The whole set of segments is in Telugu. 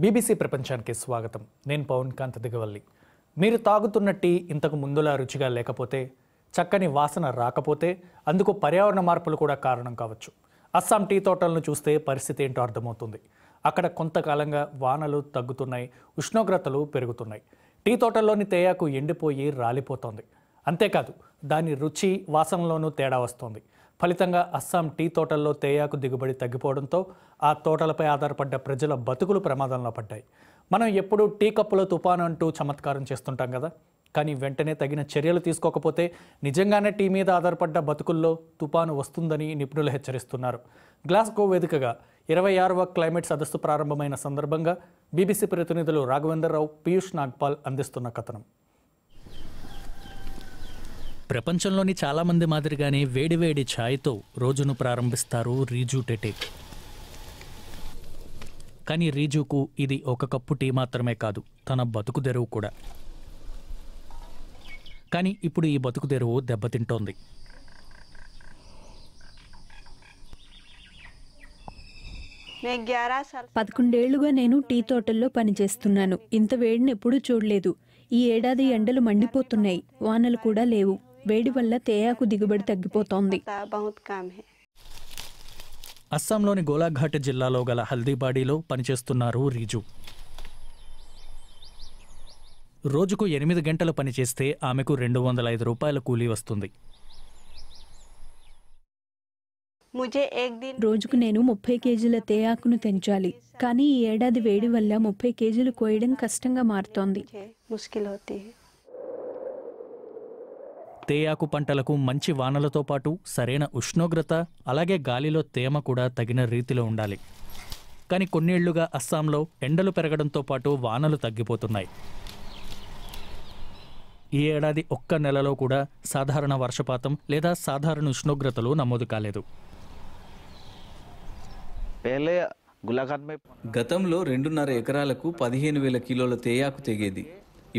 బీబీసీ ప్రపంచానికి స్వాగతం నేను పవన్ కాంత్ దిగవల్లి మీరు తాగుతున్న టీ ఇంతకు ముందులా రుచిగా లేకపోతే చక్కని వాసన రాకపోతే అందుకు పర్యావరణ మార్పులు కూడా కారణం కావచ్చు అస్సాం టీ తోటలను చూస్తే పరిస్థితి ఏంటో అర్థమవుతుంది అక్కడ కొంతకాలంగా వానలు తగ్గుతున్నాయి ఉష్ణోగ్రతలు పెరుగుతున్నాయి టీ తోటల్లోని తేయాకు ఎండిపోయి రాలిపోతోంది అంతేకాదు దాని రుచి వాసనలోనూ తేడా వస్తోంది ఫలితంగా అస్సాం టీ తోటల్లో తేయాకు దిగుబడి తగ్గిపోవడంతో ఆ తోటలపై ఆధారపడ్డ ప్రజల బతుకులు ప్రమాదంలో పడ్డాయి మనం ఎప్పుడూ టీ కప్పుల తుపాను అంటూ చమత్కారం చేస్తుంటాం కదా కానీ వెంటనే తగిన చర్యలు తీసుకోకపోతే నిజంగానే టీ మీద ఆధారపడ్డ బతుకుల్లో తుపాను వస్తుందని నిపుణులు హెచ్చరిస్తున్నారు గ్లాస్గో వేదికగా ఇరవై ఆరవ క్లైమేట్ సదస్సు ప్రారంభమైన సందర్భంగా బీబీసీ ప్రతినిధులు రాఘవేంద్రరావు పీయూష్ నాగ్పాల్ అందిస్తున్న కథనం ప్రపంచంలోని చాలామంది మాదిరిగానే వేడివేడి ఛాయ్తో రోజును ప్రారంభిస్తారు రీజు టెటేక్ కానీ రీజుకు ఇది ఒక కప్పు టీ మాత్రమే కాదు తన బతుకు తెరువు కూడా కానీ ఇప్పుడు ఈ బతుకు తెరువు దెబ్బతింటోంది పదకొండేళ్లుగా నేను టీ తోటల్లో పనిచేస్తున్నాను ఇంత వేడిని ఎప్పుడూ చూడలేదు ఈ ఏడాది ఎండలు మండిపోతున్నాయి వానలు కూడా లేవు వేడి వల్ల తేయాకు దిగుబడి తగ్గిపోతోంది అస్సాంలోని గోలాఘాట్ జిల్లాలో గల హల్దీబాడీలో పనిచేస్తున్నారు రీజు రోజుకు ఎనిమిది గంటలు పనిచేస్తే ఆమెకు రెండు వందల ఐదు రూపాయల కూలీ వస్తుంది రోజుకు నేను ముప్పై కేజీల తేయాకును తెంచాలి కానీ ఈ ఏడాది వేడి వల్ల ముప్పై కేజీలు కోయడం కష్టంగా మారుతోంది తేయాకు పంటలకు మంచి వానలతో పాటు సరైన ఉష్ణోగ్రత అలాగే గాలిలో తేమ కూడా తగిన రీతిలో ఉండాలి కానీ కొన్నేళ్లుగా అస్సాంలో ఎండలు పెరగడంతో పాటు వానలు తగ్గిపోతున్నాయి ఈ ఏడాది ఒక్క నెలలో కూడా సాధారణ వర్షపాతం లేదా సాధారణ ఉష్ణోగ్రతలు నమోదు కాలేదు గతంలో రెండున్నర ఎకరాలకు పదిహేను వేల కిలోల తేయాకు తెగేది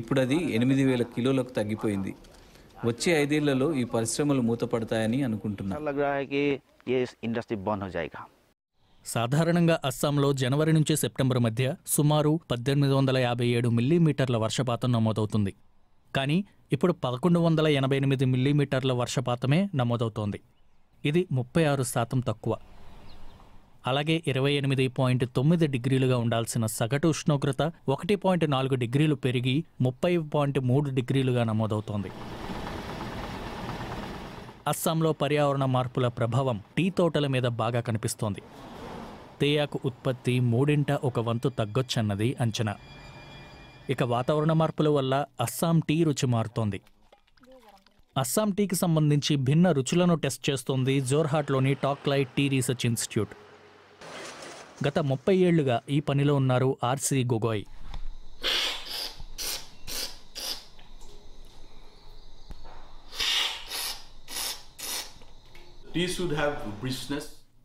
ఇప్పుడు అది ఎనిమిది వేల కిలోలకు తగ్గిపోయింది వచ్చే ఐదేళ్లలో ఈ పరిశ్రమలు మూతపడతాయని అనుకుంటున్నాను సాధారణంగా అస్సాంలో జనవరి నుంచి సెప్టెంబర్ మధ్య సుమారు పద్దెనిమిది వందల యాభై ఏడు మిల్లీమీటర్ల వర్షపాతం నమోదవుతుంది కానీ ఇప్పుడు పదకొండు వందల ఎనభై ఎనిమిది మిల్లీమీటర్ల వర్షపాతమే నమోదవుతోంది ఇది ముప్పై ఆరు శాతం తక్కువ అలాగే ఇరవై ఎనిమిది పాయింట్ తొమ్మిది డిగ్రీలుగా ఉండాల్సిన సగటు ఉష్ణోగ్రత ఒకటి పాయింట్ నాలుగు డిగ్రీలు పెరిగి ముప్పై పాయింట్ మూడు డిగ్రీలుగా నమోదవుతోంది అస్సాంలో పర్యావరణ మార్పుల ప్రభావం టీ తోటల మీద బాగా కనిపిస్తోంది తేయాకు ఉత్పత్తి మూడింట ఒక వంతు తగ్గొచ్చన్నది అంచనా ఇక వాతావరణ మార్పుల వల్ల అస్సాం టీ రుచి మారుతోంది అస్సాం టీకి సంబంధించి భిన్న రుచులను టెస్ట్ చేస్తోంది జోర్హాట్లోని టాక్లైట్ టీ రీసెర్చ్ ఇన్స్టిట్యూట్ గత ముప్పై ఏళ్లుగా ఈ పనిలో ఉన్నారు ఆర్సీ గొగోయ్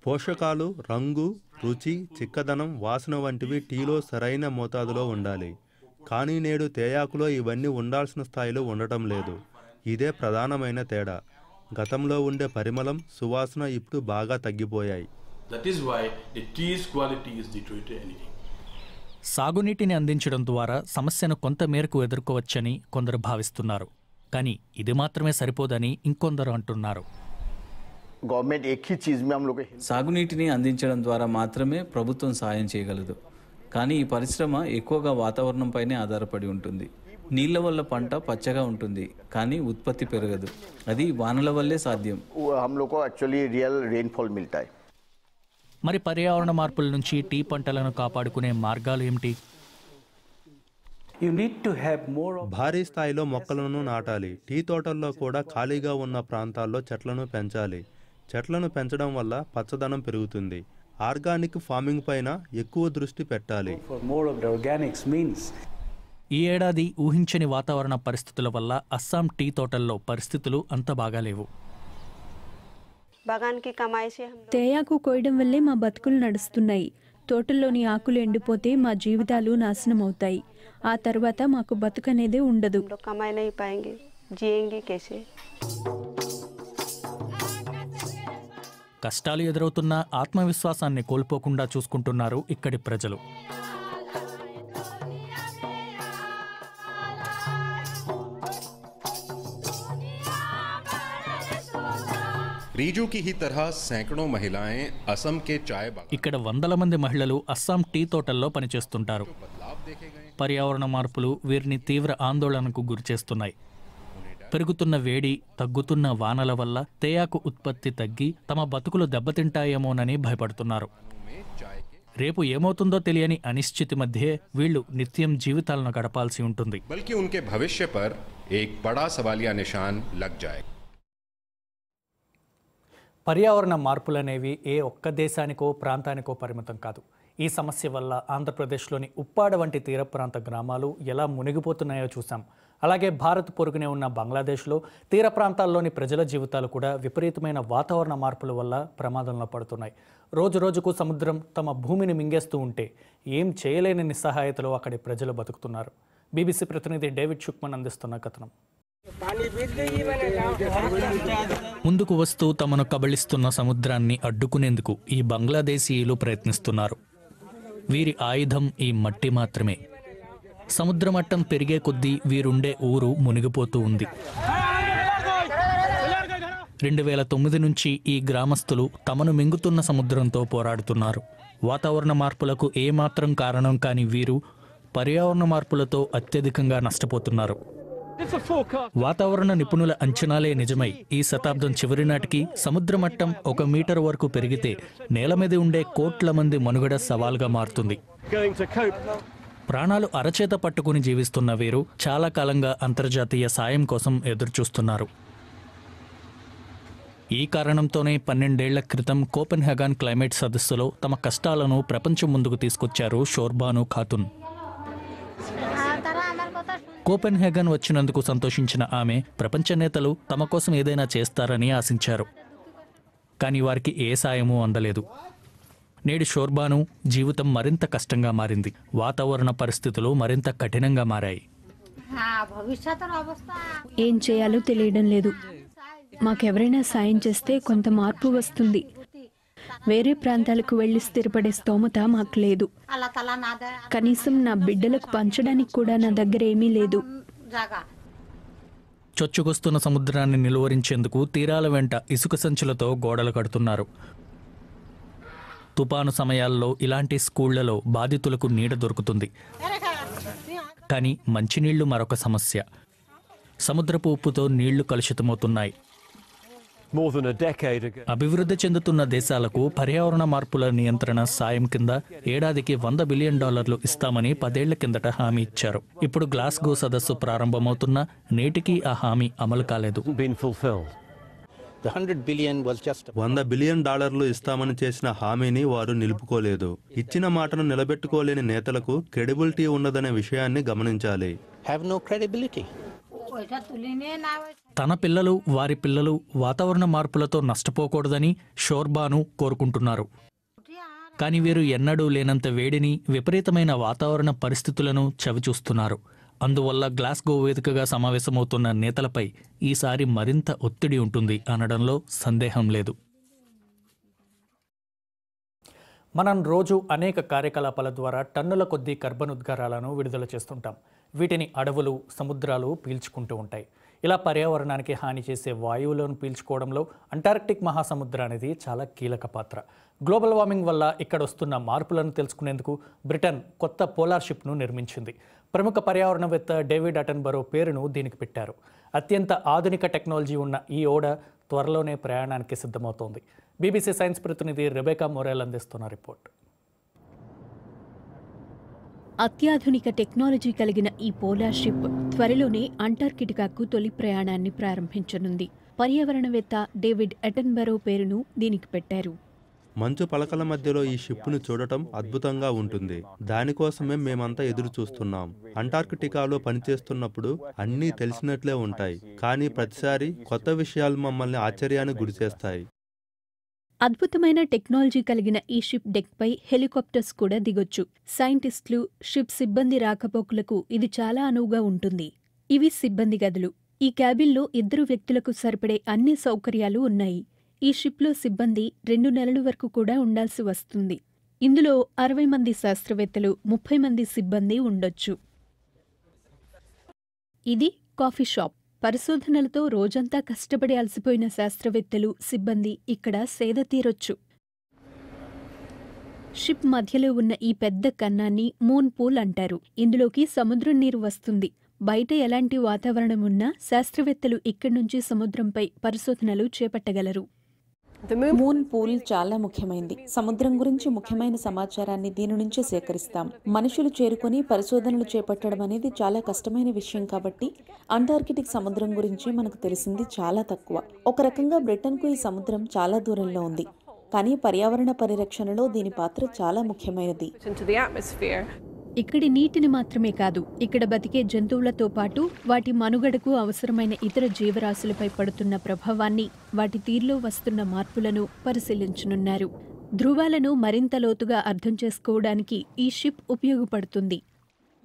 పోషకాలు రంగు రుచి చిక్కదనం వాసన వంటివి టీలో సరైన మోతాదులో ఉండాలి కానీ నేడు తేయాకులో ఇవన్నీ ఉండాల్సిన స్థాయిలో ఉండటం లేదు ఇదే ప్రధానమైన తేడా గతంలో ఉండే పరిమళం సువాసన ఇప్పుడు బాగా తగ్గిపోయాయి సాగునీటిని అందించడం ద్వారా సమస్యను కొంత మేరకు ఎదుర్కోవచ్చని కొందరు భావిస్తున్నారు కానీ ఇది మాత్రమే సరిపోదని ఇంకొందరు అంటున్నారు గవర్నమెంట్ ఎక్కి చీజ్ సాగునీటిని అందించడం ద్వారా మాత్రమే ప్రభుత్వం సాయం చేయగలదు కానీ ఈ పరిశ్రమ ఎక్కువగా వాతావరణంపైనే ఆధారపడి ఉంటుంది నీళ్ల వల్ల పంట పచ్చగా ఉంటుంది కానీ ఉత్పత్తి పెరగదు అది వానల వల్లే సాధ్యం యాక్చువల్లీ రియల్ రెయిన్ఫాల్ మరి పర్యావరణ మార్పుల నుంచి టీ పంటలను కాపాడుకునే మార్గాలు ఏమిటి భారీ స్థాయిలో మొక్కలను నాటాలి టీ తోటల్లో కూడా ఖాళీగా ఉన్న ప్రాంతాల్లో చెట్లను పెంచాలి చెట్లను పెంచడం వల్ల పచ్చదనం పెరుగుతుంది ఆర్గానిక్ ఫార్మింగ్ పైన ఎక్కువ దృష్టి పెట్టాలి ఈ ఏడాది ఊహించని వాతావరణ పరిస్థితుల వల్ల అస్సాం టీ తోటల్లో పరిస్థితులు అంత బాగాలేవు తేయాకు కోయడం వల్లే మా బతుకులు నడుస్తున్నాయి తోటల్లోని ఆకులు ఎండిపోతే మా జీవితాలు నాశనం అవుతాయి ఆ తర్వాత మాకు బతుకనేదే ఉండదు కష్టాలు ఎదురవుతున్న ఆత్మవిశ్వాసాన్ని కోల్పోకుండా చూసుకుంటున్నారు ఇక్కడి ప్రజలు ఇక్కడ వందల మంది మహిళలు అస్సాం టీ తోటల్లో పనిచేస్తుంటారు పర్యావరణ మార్పులు వీరిని తీవ్ర ఆందోళనకు గురిచేస్తున్నాయి పెరుగుతున్న వేడి తగ్గుతున్న వానల వల్ల తేయాకు ఉత్పత్తి తగ్గి తమ బతుకులు దెబ్బతింటాయేమోనని భయపడుతున్నారు రేపు ఏమవుతుందో తెలియని అనిశ్చితి మధ్య వీళ్ళు నిత్యం జీవితాలను గడపాల్సి ఉంటుంది పర్యావరణ మార్పులు భవిష్య పర్యావరణ మార్పులనేవి ఏ ఒక్క దేశానికో ప్రాంతానికో పరిమితం కాదు ఈ సమస్య వల్ల ఆంధ్రప్రదేశ్లోని ఉప్పాడ వంటి తీర ప్రాంత గ్రామాలు ఎలా మునిగిపోతున్నాయో చూశాం అలాగే భారత్ పొరుగునే ఉన్న బంగ్లాదేశ్లో తీర ప్రాంతాల్లోని ప్రజల జీవితాలు కూడా విపరీతమైన వాతావరణ మార్పుల వల్ల ప్రమాదంలో పడుతున్నాయి రోజు రోజుకు సముద్రం తమ భూమిని మింగేస్తూ ఉంటే ఏం చేయలేని నిస్సహాయతలో అక్కడి ప్రజలు బతుకుతున్నారు బీబీసీ ప్రతినిధి డేవిడ్ షుక్మన్ అందిస్తున్న కథనం ముందుకు వస్తూ తమను కబళిస్తున్న సముద్రాన్ని అడ్డుకునేందుకు ఈ బంగ్లాదేశీయులు ప్రయత్నిస్తున్నారు వీరి ఆయుధం ఈ మట్టి మాత్రమే సముద్రమట్టం పెరిగే కొద్దీ వీరుండే ఊరు మునిగిపోతూ ఉంది రెండు వేల తొమ్మిది నుంచి ఈ గ్రామస్తులు తమను మింగుతున్న సముద్రంతో పోరాడుతున్నారు వాతావరణ మార్పులకు ఏమాత్రం కారణం కాని వీరు పర్యావరణ మార్పులతో అత్యధికంగా నష్టపోతున్నారు వాతావరణ నిపుణుల అంచనాలే నిజమై ఈ శతాబ్దం చివరి నాటికి సముద్ర మట్టం ఒక మీటర్ వరకు పెరిగితే నేల మీద ఉండే కోట్ల మంది మనుగడ సవాల్గా మారుతుంది ప్రాణాలు అరచేత పట్టుకుని జీవిస్తున్న వీరు చాలా కాలంగా అంతర్జాతీయ సాయం కోసం ఎదురుచూస్తున్నారు ఈ కారణంతోనే పన్నెండేళ్ల క్రితం కోపెన్హెగాన్ క్లైమేట్ సదస్సులో తమ కష్టాలను ప్రపంచం ముందుకు తీసుకొచ్చారు షోర్బాను ఖాతున్ కోపెన్హెగన్ వచ్చినందుకు సంతోషించిన ఆమె ప్రపంచ నేతలు తమ కోసం ఏదైనా చేస్తారని ఆశించారు కానీ వారికి ఏ సాయమూ అందలేదు నేడు షోర్బాను జీవితం మరింత కష్టంగా మారింది వాతావరణ పరిస్థితులు మరింత కఠినంగా మారాయి ఏం చేయాలో తెలియడం లేదు మాకెవరైనా సాయం చేస్తే కొంత మార్పు వస్తుంది వేరే ప్రాంతాలకు వెళ్ళి స్థిరపడే స్తోమత మాకు లేదు కనీసం నా బిడ్డలకు పంచడానికి కూడా నా దగ్గర ఏమీ లేదు చొచ్చుకొస్తున్న సముద్రాన్ని నిలువరించేందుకు తీరాల వెంట ఇసుక సంచులతో గోడలు కడుతున్నారు తుపాను సమయాల్లో ఇలాంటి స్కూళ్లలో బాధితులకు నీడ దొరుకుతుంది కానీ మంచినీళ్లు మరొక సమస్య సముద్రపు ఉప్పుతో నీళ్లు కలుషితమవుతున్నాయి అభివృద్ధి చెందుతున్న దేశాలకు పర్యావరణ మార్పుల నియంత్రణ సాయం కింద ఏడాదికి వంద బిలియన్ డాలర్లు ఇస్తామని పదేళ్ల కిందట హామీ ఇచ్చారు ఇప్పుడు గ్లాస్గో సదస్సు ప్రారంభమవుతున్నా నేటికీ ఆ హామీ అమలు కాలేదు వంద బిలియన్ డాలర్లు ఇస్తామని చేసిన హామీని వారు నిలుపుకోలేదు ఇచ్చిన మాటను నిలబెట్టుకోలేని నేతలకు క్రెడిబిలిటీ ఉన్నదనే విషయాన్ని గమనించాలి తన పిల్లలు వారి పిల్లలు వాతావరణ మార్పులతో నష్టపోకూడదని షోర్బాను కోరుకుంటున్నారు కానీ వీరు ఎన్నడూ లేనంత వేడిని విపరీతమైన వాతావరణ పరిస్థితులను చవిచూస్తున్నారు అందువల్ల గ్లాస్గో వేదికగా సమావేశమవుతున్న నేతలపై ఈసారి మరింత ఒత్తిడి ఉంటుంది అనడంలో సందేహం లేదు మనం రోజు అనేక కార్యకలాపాల ద్వారా టన్నుల కొద్దీ ఉద్గారాలను విడుదల చేస్తుంటాం వీటిని అడవులు సముద్రాలు పీల్చుకుంటూ ఉంటాయి ఇలా పర్యావరణానికి హాని చేసే వాయువులను పీల్చుకోవడంలో అంటార్క్టిక్ మహాసముద్ర అనేది చాలా కీలక పాత్ర గ్లోబల్ వార్మింగ్ వల్ల ఇక్కడ వస్తున్న మార్పులను తెలుసుకునేందుకు బ్రిటన్ కొత్త పోలార్ నిర్మించింది ప్రముఖ పర్యావరణవేత్త డేవిడ్ అటన్బరో పేరును దీనికి పెట్టారు అత్యంత ఆధునిక టెక్నాలజీ ఉన్న ఈ ఓడ త్వరలోనే ప్రయాణానికి సిద్ధమవుతోంది బీబీసీ సైన్స్ ప్రతినిధి రెబేకా మొరేల్ అందిస్తున్న రిపోర్ట్ అత్యాధునిక టెక్నాలజీ కలిగిన ఈ పోలార్ షిప్ త్వరలోనే అంటార్కిటికాకు తొలి ప్రయాణాన్ని ప్రారంభించనుంది పర్యావరణవేత్త డేవిడ్ ఎటన్బరో పేరును దీనికి పెట్టారు మంచు పలకల మధ్యలో ఈ షిప్ను చూడటం అద్భుతంగా ఉంటుంది దానికోసమే మేమంతా ఎదురు చూస్తున్నాం అంటార్కిటికాలో పనిచేస్తున్నప్పుడు అన్నీ తెలిసినట్లే ఉంటాయి కానీ ప్రతిసారి కొత్త విషయాలు మమ్మల్ని ఆశ్చర్యానికి గురిచేస్తాయి అద్భుతమైన టెక్నాలజీ కలిగిన ఈ షిప్ డెక్పై హెలికాప్టర్స్ కూడా దిగొచ్చు సైంటిస్టులు షిప్ సిబ్బంది రాకపోకలకు ఇది చాలా అనువుగా ఉంటుంది ఇవి సిబ్బంది గదులు ఈ క్యాబిన్లో ఇద్దరు వ్యక్తులకు సరిపడే అన్ని సౌకర్యాలు ఉన్నాయి ఈ షిప్లో సిబ్బంది రెండు నెలల వరకు కూడా ఉండాల్సి వస్తుంది ఇందులో అరవై మంది శాస్త్రవేత్తలు ముప్పై మంది సిబ్బంది ఉండొచ్చు ఇది కాఫీ షాప్ పరిశోధనలతో రోజంతా కష్టపడి అలసిపోయిన శాస్త్రవేత్తలు సిబ్బంది ఇక్కడ సేద తీరొచ్చు షిప్ మధ్యలో ఉన్న ఈ పెద్ద కన్నాన్ని మూన్ పూల్ అంటారు ఇందులోకి సముద్రం నీరు వస్తుంది బయట ఎలాంటి వాతావరణం ఉన్నా శాస్త్రవేత్తలు ఇక్కడి నుంచి సముద్రంపై పరిశోధనలు చేపట్టగలరు మూన్ పూల్ చాలా ముఖ్యమైనది సముద్రం గురించి ముఖ్యమైన సమాచారాన్ని దీని నుంచే సేకరిస్తాం మనుషులు చేరుకొని పరిశోధనలు చేపట్టడం అనేది చాలా కష్టమైన విషయం కాబట్టి అంటార్కిటిక్ సముద్రం గురించి మనకు తెలిసింది చాలా తక్కువ ఒక రకంగా బ్రిటన్కు ఈ సముద్రం చాలా దూరంలో ఉంది కానీ పర్యావరణ పరిరక్షణలో దీని పాత్ర చాలా ముఖ్యమైనది ఇక్కడి నీటిని మాత్రమే కాదు ఇక్కడ బతికే జంతువులతో పాటు వాటి మనుగడకు అవసరమైన ఇతర జీవరాశులపై పడుతున్న ప్రభావాన్ని వాటి తీరులో వస్తున్న మార్పులను పరిశీలించనున్నారు ధృవాలను మరింత లోతుగా అర్థం చేసుకోవడానికి ఈ షిప్ ఉపయోగపడుతుంది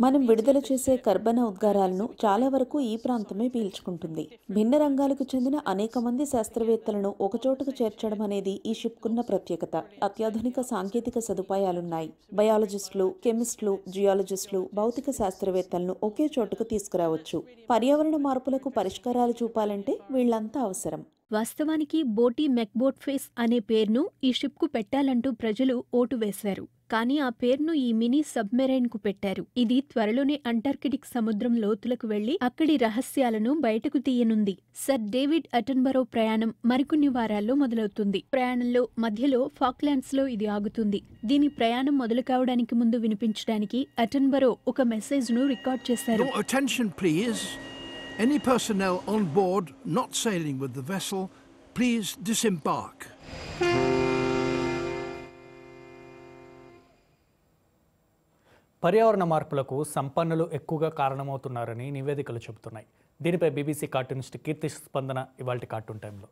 మనం విడుదల చేసే కర్బన ఉద్గారాలను చాలా వరకు ఈ ప్రాంతమే పీల్చుకుంటుంది భిన్న రంగాలకు చెందిన అనేక మంది శాస్త్రవేత్తలను ఒకచోటకు చేర్చడం అనేది ఈ షిప్కున్న ప్రత్యేకత అత్యాధునిక సాంకేతిక సదుపాయాలున్నాయి బయాలజిస్టులు కెమిస్టులు జియాలజిస్టులు భౌతిక శాస్త్రవేత్తలను ఒకే చోటుకు తీసుకురావచ్చు పర్యావరణ మార్పులకు పరిష్కారాలు చూపాలంటే వీళ్లంతా అవసరం వాస్తవానికి బోటీ మెక్బోట్ ఫేస్ అనే పేరును ఈ షిప్కు పెట్టాలంటూ ప్రజలు ఓటు వేశారు కానీ ఆ పేరును ఈ మినీ సబ్మెరైన్కు పెట్టారు ఇది త్వరలోనే అంటార్కిటిక్ సముద్రం లోతులకు వెళ్లి అక్కడి రహస్యాలను బయటకు తీయనుంది సర్ డేవిడ్ అటన్బరో ప్రయాణం మరికొన్ని వారాల్లో మొదలవుతుంది ప్రయాణంలో మధ్యలో ఫాక్లాండ్స్లో ఇది ఆగుతుంది దీని ప్రయాణం మొదలు కావడానికి ముందు వినిపించడానికి అటన్బరో ఒక మెసేజ్ను రికార్డ్ చేశారు Any personnel on board not sailing with the vessel, please disembark. పర్యావరణ మార్పులకు సంపన్నులు ఎక్కువగా కారణమవుతున్నారని నివేదికలు చెబుతున్నాయి దీనిపై బీబీసీ కార్టూనిస్ట్ కీర్తి స్పందన ఇవాళ కార్టూన్ టైంలో